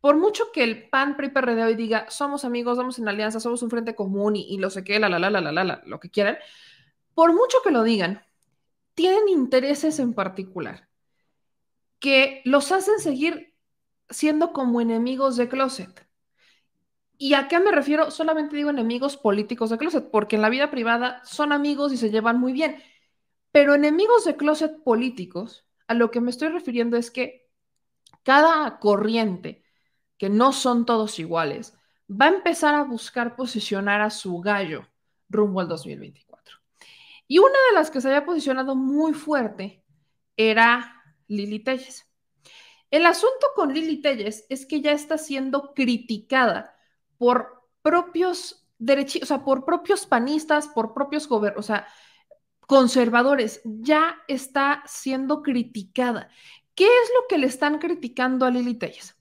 por mucho que el PAN PRI PRD hoy diga somos amigos, vamos en alianza, somos un frente común y, lo sé qué, la la la la la la lo que quieran, por mucho que lo digan, tienen intereses en particular que los hacen seguir siendo como enemigos de closet. ¿Y a qué me refiero? Solamente digo enemigos políticos de closet, porque en la vida privada son amigos y se llevan muy bien. Pero enemigos de closet políticos, a lo que me estoy refiriendo es que cada corriente que no son todos iguales, va a empezar a buscar posicionar a su gallo rumbo al 2024. Y una de las que se había posicionado muy fuerte era Lili Telles. El asunto con Lili Telles es que ya está siendo criticada por propios derechos, o sea, por propios panistas, por propios gobiernos, o sea, conservadores, ya está siendo criticada. ¿Qué es lo que le están criticando a Lili Telles?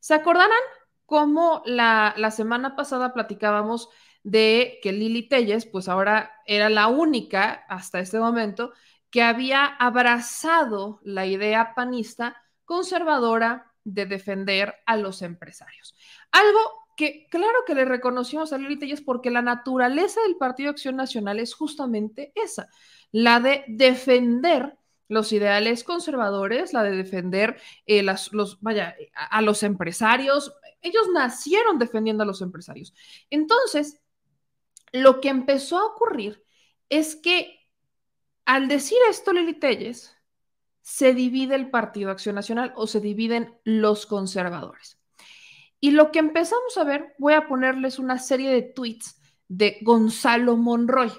¿Se acordarán cómo la, semana pasada platicábamos de que Lili Telles, pues ahora era la única hasta este momento que había abrazado la idea panista conservadora de defender a los empresarios. Algo que claro que le reconocimos a Lili Telles porque la naturaleza del Partido Acción Nacional es justamente esa, la de defender los ideales conservadores, la de defender eh, eh, a, los empresarios. Ellos nacieron defendiendo a los empresarios. Entonces, lo que empezó a ocurrir es que al decir esto Lili se divide el Partido Acción Nacional o se dividen los conservadores. Y lo que empezamos a ver, voy a ponerles una serie de tweets de Gonzalo Monroy.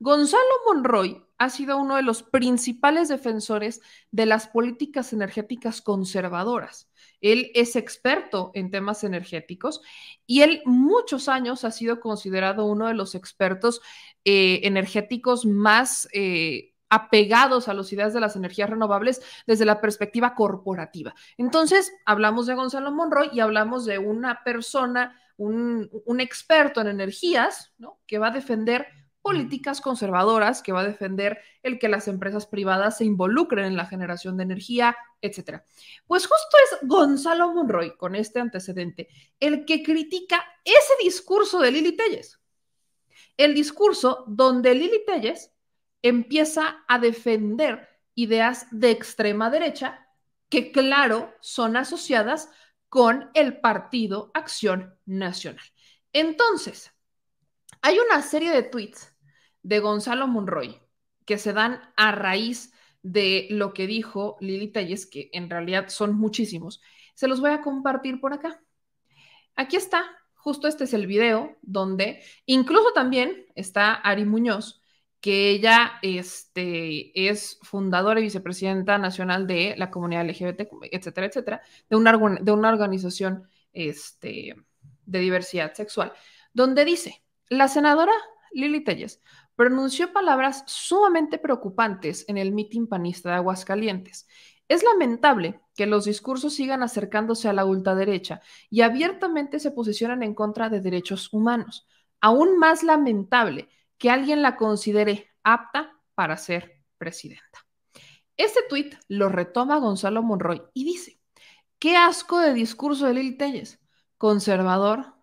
Gonzalo Monroy ha sido uno de los principales defensores de las políticas energéticas conservadoras. Él es experto en temas energéticos y él muchos años ha sido considerado uno de los expertos eh, energéticos más eh, apegados a las ideas de las energías renovables desde la perspectiva corporativa. Entonces, hablamos de Gonzalo Monroy y hablamos de una persona, un, experto en energías, Que va a defender políticas conservadoras que va a defender el que las empresas privadas se involucren en la generación de energía, etcétera. Pues justo es Gonzalo Monroy, con este antecedente, el que critica ese discurso de Lili Telles. El discurso donde Lili Telles empieza a defender ideas de extrema derecha que, claro, son asociadas con el Partido Acción Nacional. Entonces, hay una serie de tweets de Gonzalo Monroy, que se dan a raíz de lo que dijo Lili y que en realidad son muchísimos, se los voy a compartir por acá. Aquí está, justo este es el video donde incluso también está Ari Muñoz, que ella este, es fundadora y vicepresidenta nacional de la comunidad LGBT, etcétera, etcétera, de una, de una organización este, de diversidad sexual, donde dice, la senadora Lili Telles pronunció palabras sumamente preocupantes en el mitin panista de Aguascalientes. Es lamentable que los discursos sigan acercándose a la ultraderecha y abiertamente se posicionan en contra de derechos humanos. Aún más lamentable que alguien la considere apta para ser presidenta. Este tuit lo retoma Gonzalo Monroy y dice, qué asco de discurso de Lil Telles, conservador,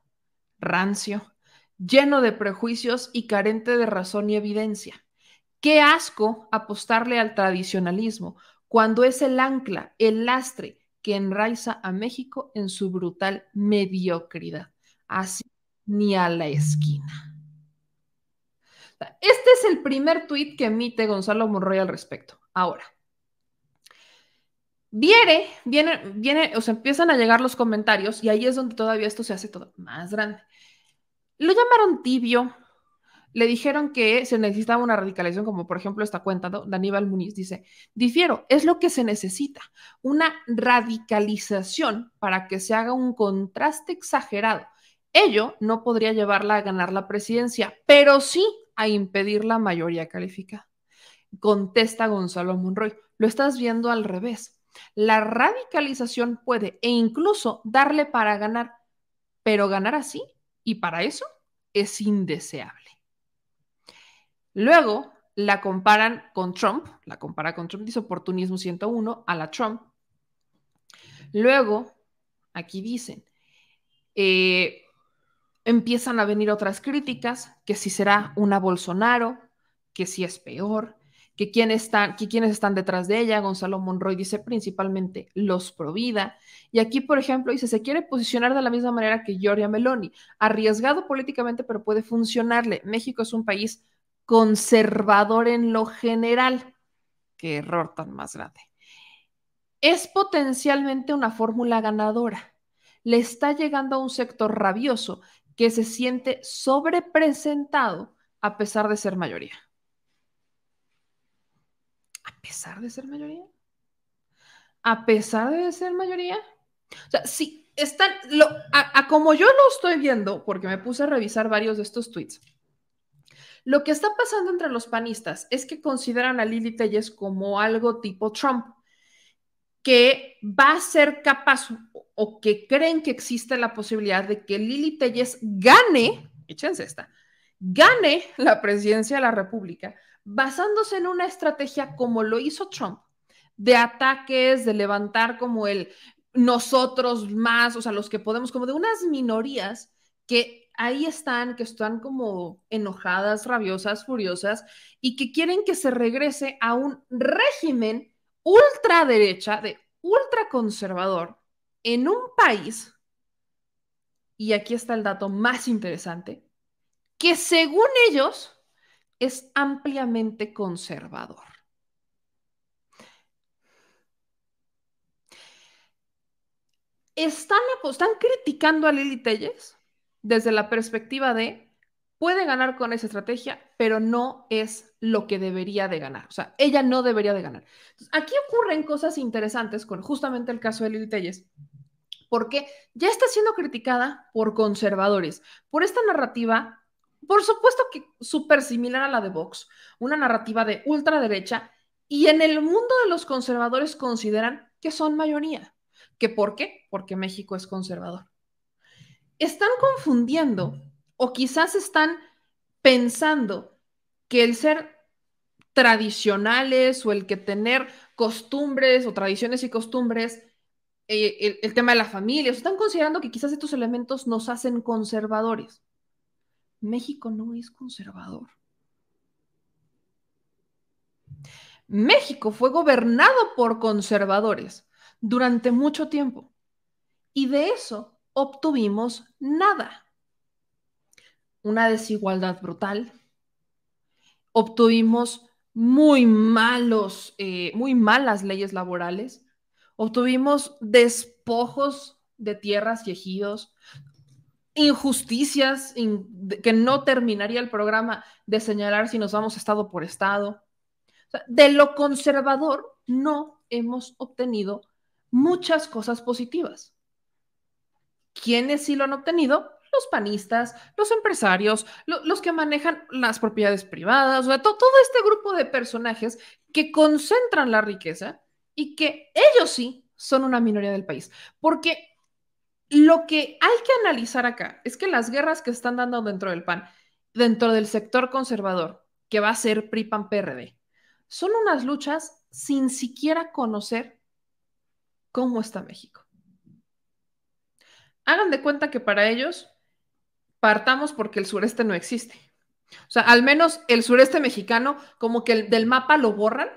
rancio, lleno de prejuicios y carente de razón y evidencia. Qué asco apostarle al tradicionalismo cuando es el ancla, el lastre que enraiza a México en su brutal mediocridad. Así ni a la esquina. Este es el primer tuit que emite Gonzalo Monroy al respecto. Ahora, viene, viene, viene, o sea, empiezan a llegar los comentarios y ahí es donde todavía esto se hace todo más grande. Lo llamaron tibio. Le dijeron que se necesitaba una radicalización, como por ejemplo está cuenta Daníbal Muniz dice, difiero, es lo que se necesita, una radicalización para que se haga un contraste exagerado. Ello no podría llevarla a ganar la presidencia, pero sí a impedir la mayoría calificada. Contesta Gonzalo Monroy, lo estás viendo al revés. La radicalización puede e incluso darle para ganar, pero ganar así y para eso es indeseable. Luego la comparan con Trump, la compara con Trump, dice oportunismo 101 a la Trump. Luego, aquí dicen, eh, empiezan a venir otras críticas, que si será una Bolsonaro, que si es peor, que, quién quiénes están detrás de ella. Gonzalo Monroy dice principalmente los Provida. Y aquí, por ejemplo, dice, se quiere posicionar de la misma manera que Giorgia Meloni, arriesgado políticamente, pero puede funcionarle. México es un país conservador en lo general. Qué error tan más grande. Es potencialmente una fórmula ganadora. Le está llegando a un sector rabioso que se siente sobrepresentado a pesar de ser mayoría pesar de ser mayoría. A pesar de ser mayoría. O sea, sí, están, lo, a, como yo lo estoy viendo, porque me puse a revisar varios de estos tweets, lo que está pasando entre los panistas es que consideran a Lili Telles como algo tipo Trump, que va a ser capaz o que creen que existe la posibilidad de que Lili Telles gane, échense esta, gane la presidencia de la República basándose en una estrategia como lo hizo Trump, de ataques, de levantar como el nosotros más, o sea, los que podemos, como de unas minorías que ahí están, que están como enojadas, rabiosas, furiosas, y que quieren que se regrese a un régimen ultraderecha, de ultraconservador, en un país, y aquí está el dato más interesante, que según ellos es ampliamente conservador. Están, están criticando a Lili Telles desde la perspectiva de puede ganar con esa estrategia, pero no es lo que debería de ganar. O sea, ella no debería de ganar. aquí ocurren cosas interesantes con justamente el caso de Lili Telles, porque ya está siendo criticada por conservadores, por esta narrativa por supuesto que súper similar a la de Vox, una narrativa de ultraderecha, y en el mundo de los conservadores consideran que son mayoría. ¿Que por qué? Porque México es conservador. Están confundiendo o quizás están pensando que el ser tradicionales o el que tener costumbres o tradiciones y costumbres, eh, el, tema de la familia, están considerando que quizás estos elementos nos hacen conservadores. México no es conservador. México fue gobernado por conservadores durante mucho tiempo y de eso obtuvimos nada. Una desigualdad brutal. Obtuvimos muy malos, eh, muy malas leyes laborales. Obtuvimos despojos de tierras y ejidos injusticias que no terminaría el programa de señalar si nos vamos estado por estado. de lo conservador no hemos obtenido muchas cosas positivas. ¿Quiénes sí lo han obtenido? Los panistas, los empresarios, los que manejan las propiedades privadas, todo este grupo de personajes que concentran la riqueza y que ellos sí son una minoría del país. Porque lo que hay que analizar acá es que las guerras que están dando dentro del PAN, dentro del sector conservador, que va a ser PRI-PAN-PRD, son unas luchas sin siquiera conocer cómo está México. Hagan de cuenta que para ellos partamos porque el sureste no existe. O sea, al menos el sureste mexicano, como que el, del mapa lo borran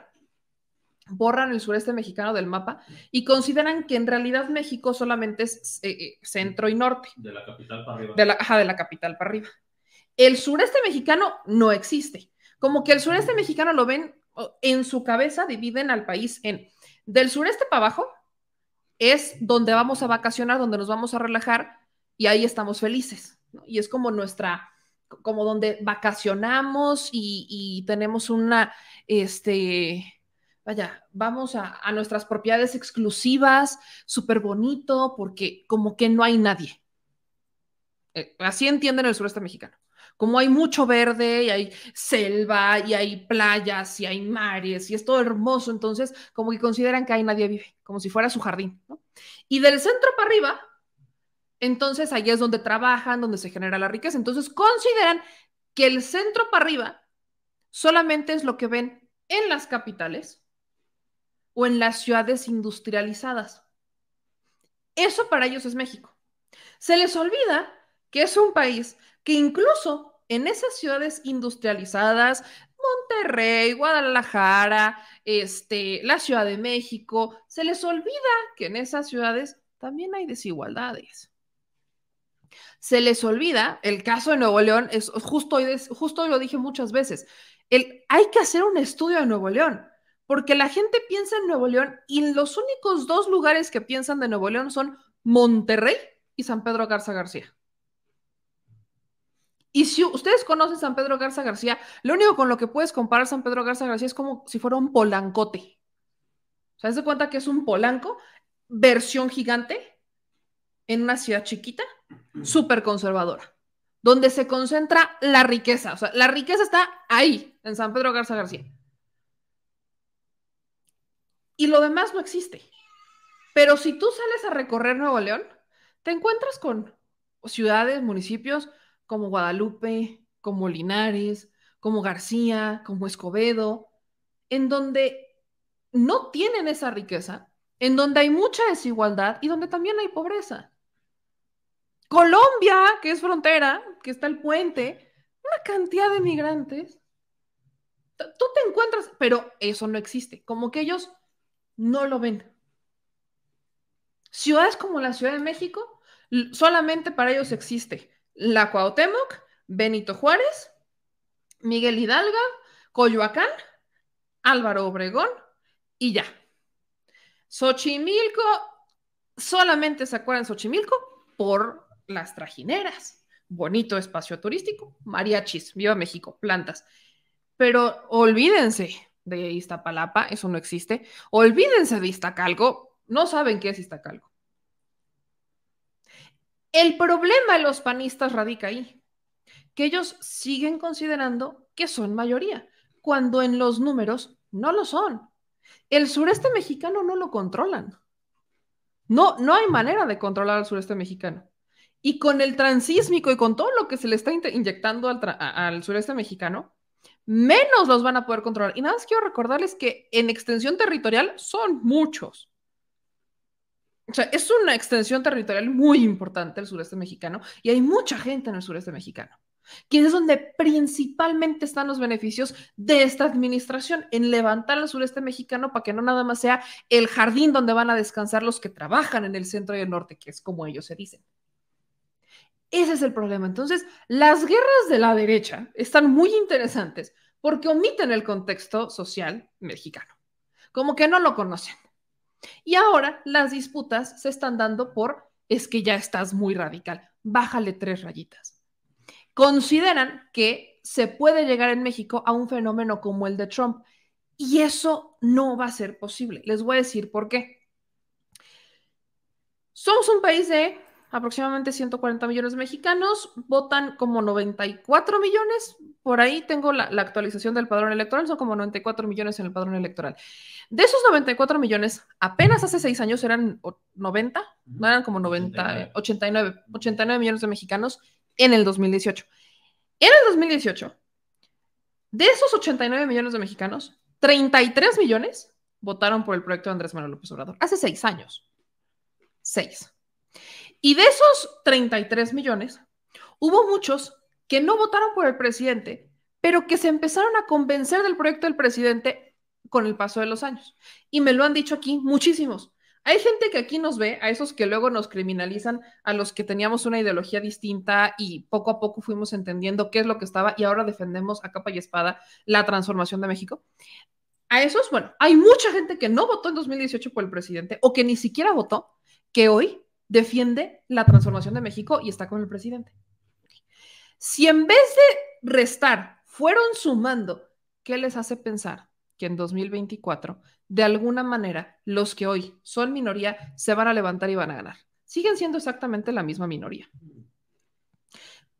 borran el sureste mexicano del mapa y consideran que en realidad México solamente es eh, eh, centro y norte. De la capital para arriba. ajá, de la capital para arriba. El sureste mexicano no existe. Como que el sureste mexicano lo ven en su cabeza, dividen al país en del sureste para abajo es donde vamos a vacacionar, donde nos vamos a relajar y ahí estamos felices. Y es como nuestra, como donde vacacionamos y tenemos una, este, vaya, vamos a, nuestras propiedades exclusivas, súper bonito, porque como que no hay nadie. Eh, así entienden el sureste mexicano. Como hay mucho verde y hay selva y hay playas y hay mares y es todo hermoso, entonces como que consideran que ahí nadie vive, como si fuera su jardín. Y del centro para arriba, entonces ahí es donde trabajan, donde se genera la riqueza. Entonces consideran que el centro para arriba solamente es lo que ven en las capitales o en las ciudades industrializadas. Eso para ellos es México. Se les olvida que es un país que incluso en esas ciudades industrializadas, Monterrey, Guadalajara, este, la Ciudad de México, se les olvida que en esas ciudades también hay desigualdades. Se les olvida, el caso de Nuevo León, es, justo, hoy, justo lo dije muchas veces, el, hay que hacer un estudio de Nuevo León porque la gente piensa en Nuevo León y los únicos dos lugares que piensan de Nuevo León son Monterrey y San Pedro Garza García. Y si ustedes conocen San Pedro Garza García, lo único con lo que puedes comparar San Pedro Garza García es como si fuera un polancote. O sea, de cuenta que es un polanco, versión gigante, en una ciudad chiquita, súper conservadora, donde se concentra la riqueza. O sea, la riqueza está ahí, en San Pedro Garza García y lo demás no existe. Pero si tú sales a recorrer Nuevo León, te encuentras con ciudades, municipios como Guadalupe, como Linares, como García, como Escobedo, en donde no tienen esa riqueza, en donde hay mucha desigualdad y donde también hay pobreza. Colombia, que es frontera, que está el puente, una cantidad de migrantes. Tú te encuentras, pero eso no existe. Como que ellos no lo ven. Ciudades como la Ciudad de México, solamente para ellos existe la Cuauhtémoc, Benito Juárez, Miguel Hidalgo, Coyoacán, Álvaro Obregón y ya. Xochimilco, solamente se acuerdan Xochimilco por las trajineras. Bonito espacio turístico, mariachis, viva México, plantas. Pero olvídense, de Iztapalapa, eso no existe. Olvídense de Iztacalco, no saben qué es Iztacalco. El problema de los panistas radica ahí, que ellos siguen considerando que son mayoría, cuando en los números no lo son. El sureste mexicano no lo controlan. No, no hay manera de controlar al sureste mexicano. Y con el transísmico y con todo lo que se le está inyectando al sureste mexicano, menos los van a poder controlar. Y nada más quiero recordarles que en extensión territorial son muchos. O sea, es una extensión territorial muy importante el sureste mexicano y hay mucha gente en el sureste mexicano, que es donde principalmente están los beneficios de esta administración, en levantar el sureste mexicano para que no nada más sea el jardín donde van a descansar los que trabajan en el centro y el norte, que es como ellos se dicen. Ese es el problema. Entonces, las guerras de la derecha están muy interesantes porque omiten el contexto social mexicano, como que no lo conocen. Y ahora las disputas se están dando por, es que ya estás muy radical, bájale tres rayitas. Consideran que se puede llegar en México a un fenómeno como el de Trump y eso no va a ser posible. Les voy a decir por qué. Somos un país de aproximadamente 140 millones de mexicanos, votan como 94 millones, por ahí tengo la, actualización del padrón electoral, son como 94 millones en el padrón electoral. De esos 94 millones, apenas hace seis años eran 90, no eran como 90, 89, 89, millones de mexicanos en el 2018. En el 2018, de esos 89 millones de mexicanos, 33 millones votaron por el proyecto de Andrés Manuel López Obrador, hace seis años. Seis. Y de esos 33 millones, hubo muchos que no votaron por el presidente, pero que se empezaron a convencer del proyecto del presidente con el paso de los años. Y me lo han dicho aquí muchísimos. Hay gente que aquí nos ve, a esos que luego nos criminalizan, a los que teníamos una ideología distinta y poco a poco fuimos entendiendo qué es lo que estaba y ahora defendemos a capa y espada la transformación de México. A esos, bueno, hay mucha gente que no votó en 2018 por el presidente o que ni siquiera votó, que hoy defiende la transformación de México y está con el presidente. Si en vez de restar fueron sumando, ¿qué les hace pensar que en 2024, de alguna manera, los que hoy son minoría se van a levantar y van a ganar? Siguen siendo exactamente la misma minoría.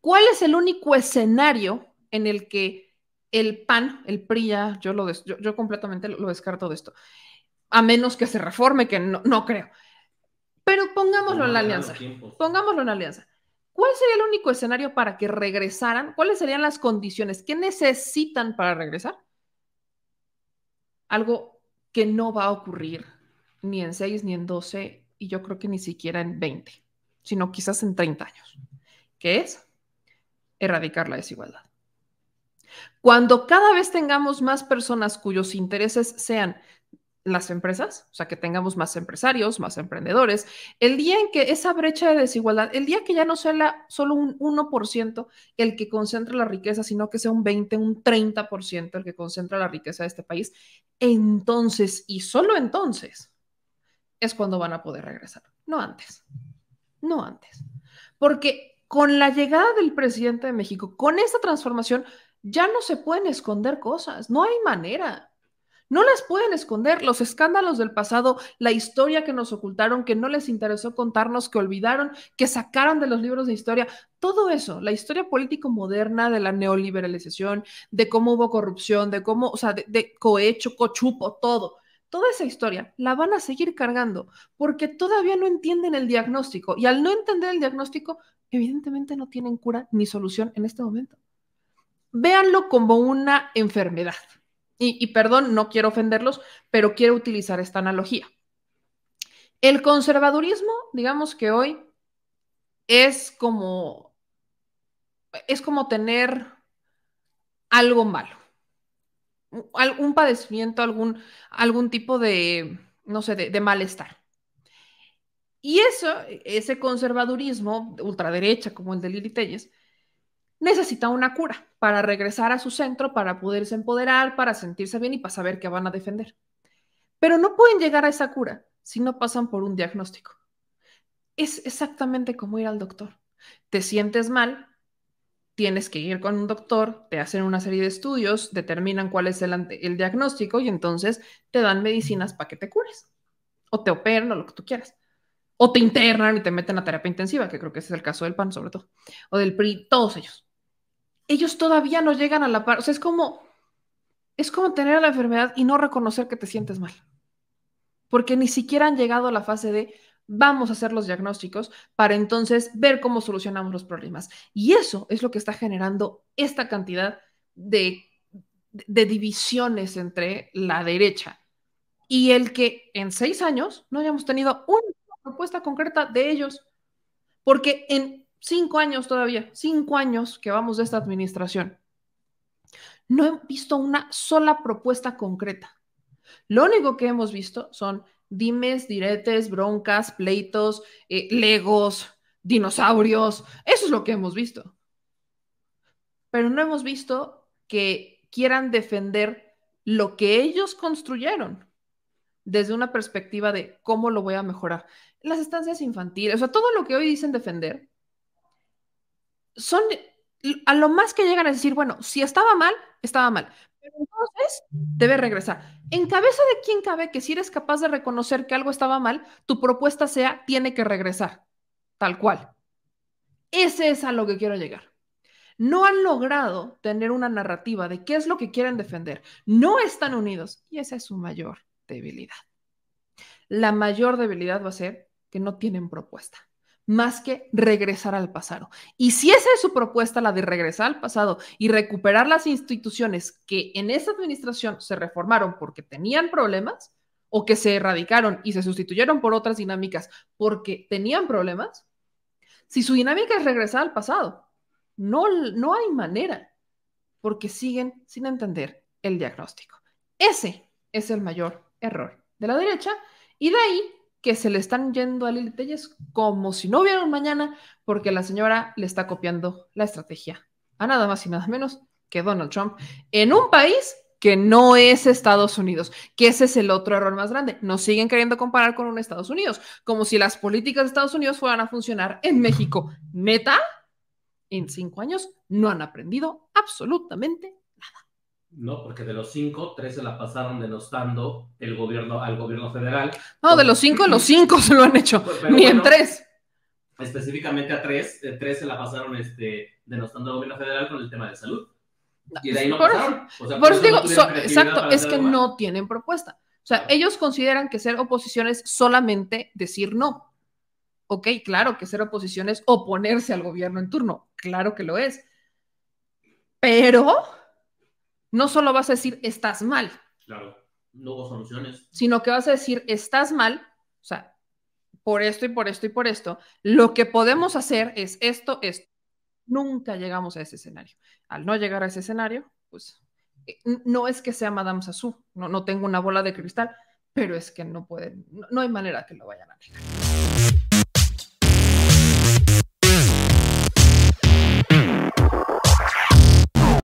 ¿Cuál es el único escenario en el que el PAN, el PRI, yo, lo yo, completamente lo, lo descarto de esto, a menos que se reforme, que no, no creo, pero pongámoslo en la alianza. Pongámoslo en la alianza. ¿Cuál sería el único escenario para que regresaran? ¿Cuáles serían las condiciones? que necesitan para regresar? Algo que no va a ocurrir ni en 6, ni en 12, y yo creo que ni siquiera en 20, sino quizás en 30 años, que es erradicar la desigualdad. Cuando cada vez tengamos más personas cuyos intereses sean las empresas, o sea, que tengamos más empresarios, más emprendedores, el día en que esa brecha de desigualdad, el día que ya no sea la, solo un 1% el que concentra la riqueza, sino que sea un 20, un 30% el que concentra la riqueza de este país, entonces y solo entonces es cuando van a poder regresar, no antes, no antes. Porque con la llegada del presidente de México, con esta transformación, ya no se pueden esconder cosas, no hay manera. No las pueden esconder, los escándalos del pasado, la historia que nos ocultaron, que no les interesó contarnos, que olvidaron, que sacaron de los libros de historia, todo eso, la historia político moderna de la neoliberalización, de cómo hubo corrupción, de cómo, o sea, de, de cohecho, cochupo, todo toda esa historia la van a seguir cargando porque todavía no entienden el diagnóstico y al no entender el diagnóstico, evidentemente no tienen cura ni solución en este momento. Véanlo como una enfermedad, y, perdón, no quiero ofenderlos, pero quiero utilizar esta analogía. El conservadurismo, digamos que hoy, es como, es como tener algo malo, algún padecimiento, algún, algún tipo de, no sé, de, malestar. Y eso, ese conservadurismo ultraderecha como el de Lili Telles, necesita una cura para regresar a su centro, para poderse empoderar, para sentirse bien y para saber qué van a defender. Pero no pueden llegar a esa cura si no pasan por un diagnóstico. Es exactamente como ir al doctor. Te sientes mal, tienes que ir con un doctor, te hacen una serie de estudios, determinan cuál es el, el diagnóstico y entonces te dan medicinas para que te cures. O te operan o lo que tú quieras. O te internan y te meten a terapia intensiva, que creo que ese es el caso del PAN sobre todo. O del PRI, todos ellos ellos todavía no llegan a la par. O sea, es como, es como tener la enfermedad y no reconocer que te sientes mal. Porque ni siquiera han llegado a la fase de vamos a hacer los diagnósticos para entonces ver cómo solucionamos los problemas. Y eso es lo que está generando esta cantidad de, de divisiones entre la derecha y el que en seis años no hayamos tenido una propuesta concreta de ellos. Porque en cinco años todavía, cinco años que vamos de esta administración. No he visto una sola propuesta concreta. Lo único que hemos visto son dimes, diretes, broncas, pleitos, eh, legos, dinosaurios. Eso es lo que hemos visto. Pero no hemos visto que quieran defender lo que ellos construyeron desde una perspectiva de cómo lo voy a mejorar. Las estancias infantiles, o sea, todo lo que hoy dicen defender, son a lo más que llegan a decir, bueno, si estaba mal, estaba mal. Pero entonces debe regresar. En cabeza de quién cabe que si eres capaz de reconocer que algo estaba mal, tu propuesta sea, tiene que regresar, tal cual. Ese es a lo que quiero llegar. No han logrado tener una narrativa de qué es lo que quieren defender. No están unidos y esa es su mayor debilidad. La mayor debilidad va a ser que no tienen propuesta más que regresar al pasado. Y si esa es su propuesta, la de regresar al pasado y recuperar las instituciones que en esa administración se reformaron porque tenían problemas o que se erradicaron y se sustituyeron por otras dinámicas porque tenían problemas, si su dinámica es regresar al pasado, no, no hay manera porque siguen sin entender el diagnóstico. Ese es el mayor error de la derecha y de ahí que se le están yendo a Lili Telles como si no hubiera un mañana, porque la señora le está copiando la estrategia a nada más y nada menos que Donald Trump en un país que no es Estados Unidos, que ese es el otro error más grande. Nos siguen queriendo comparar con un Estados Unidos, como si las políticas de Estados Unidos fueran a funcionar en México. ¿Meta? en cinco años no han aprendido absolutamente ¿no? Porque de los cinco, tres se la pasaron denostando el gobierno, al gobierno federal. No, de los cinco, los cinco se lo han hecho, ni en tres. Específicamente a tres, eh, tres se la pasaron este, denostando al gobierno federal con el tema de salud. Y de ahí no pasaron. por, eso digo, exacto, es que no tienen propuesta. O sea, ellos consideran que ser oposición es solamente decir no. Ok, claro que ser oposición es oponerse al gobierno en turno, claro que lo es. Pero no solo vas a decir estás mal. Claro, no hubo soluciones. Sino que vas a decir estás mal, o sea, por esto y por esto y por esto, lo que podemos hacer es esto, esto. Nunca llegamos a ese escenario. Al no llegar a ese escenario, pues eh, no es que sea Madame Sassou, no, no tengo una bola de cristal, pero es que no pueden, no, hay manera que lo vayan a negar.